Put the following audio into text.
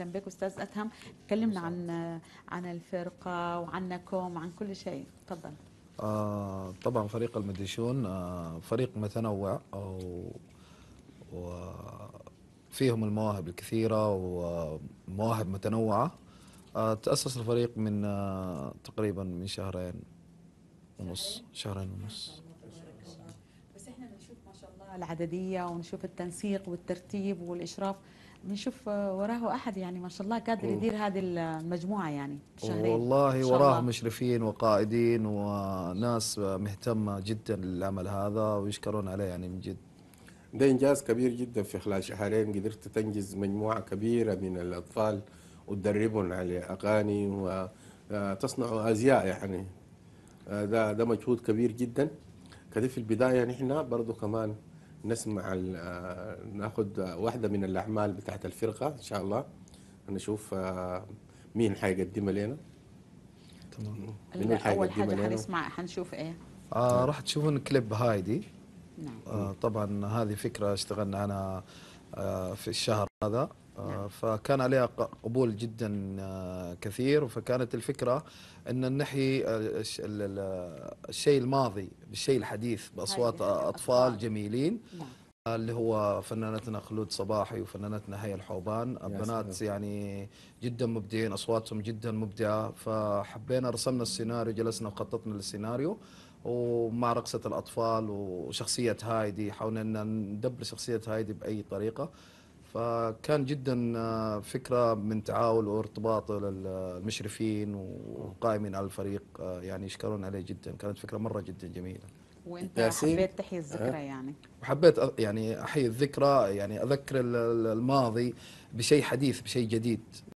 اهلا بك استاذ ادهم تكلمنا عن عن الفرقه وعنكم وعن كل شيء تفضل آه طبعا فريق المديشون آه فريق متنوع وفيهم المواهب الكثيرة ومواهب متنوعة آه تأسس الفريق من آه تقريبا من شهرين ونص شهرين ونص بس احنا بنشوف ما شاء الله العددية ونشوف التنسيق والترتيب والإشراف بنشوف وراه احد يعني ما شاء الله قادر يدير هذه المجموعه يعني شهرين والله وراه مشرفين وقائدين وناس مهتمه جدا للعمل هذا ويشكرون عليه يعني من جد ده انجاز كبير جدا في خلال شهرين قدرت تنجز مجموعه كبيره من الاطفال وتدربهم على اغاني وتصنع آه، ازياء يعني آه، ده ده مجهود كبير جدا كده في البدايه نحن برضه كمان نسمع آه، ناخذ واحدة من الأعمال بتاعت الفرقة إن شاء الله نشوف آه، مين حيقدمها لنا تمام أول حاجة حنسمع حنشوف إيه آه نعم. راح تشوفون كليب هايدي نعم آه طبعا هذه فكرة اشتغلنا أنا آه في الشهر هذا آه، نعم. فكان عليها قبول جدا آه، كثير فكانت الفكرة أن نحيي آه، الشيء الماضي بالشيء الحديث بأصوات أطفال جميلين نعم. اللي هو فنانتنا خلود صباحي وفنانتنا هيا الحوبان البنات يعني جدا مبدعين اصواتهم جدا مبدعه فحبينا رسمنا السيناريو جلسنا وخططنا للسيناريو ومع رقصه الاطفال وشخصيه هايدي حاولنا ان ندبر شخصيه هايدي باي طريقه فكان جدا آه، فكره من تعاون وارتباط المشرفين والقائمين على الفريق آه، يعني يشكرون عليه جدا كانت فكره مره جدا جميله وانت حبيت تحيي الذكرى آه. يعني وحبيت يعني احيي الذكرى يعني اذكر الماضي بشيء حديث بشيء جديد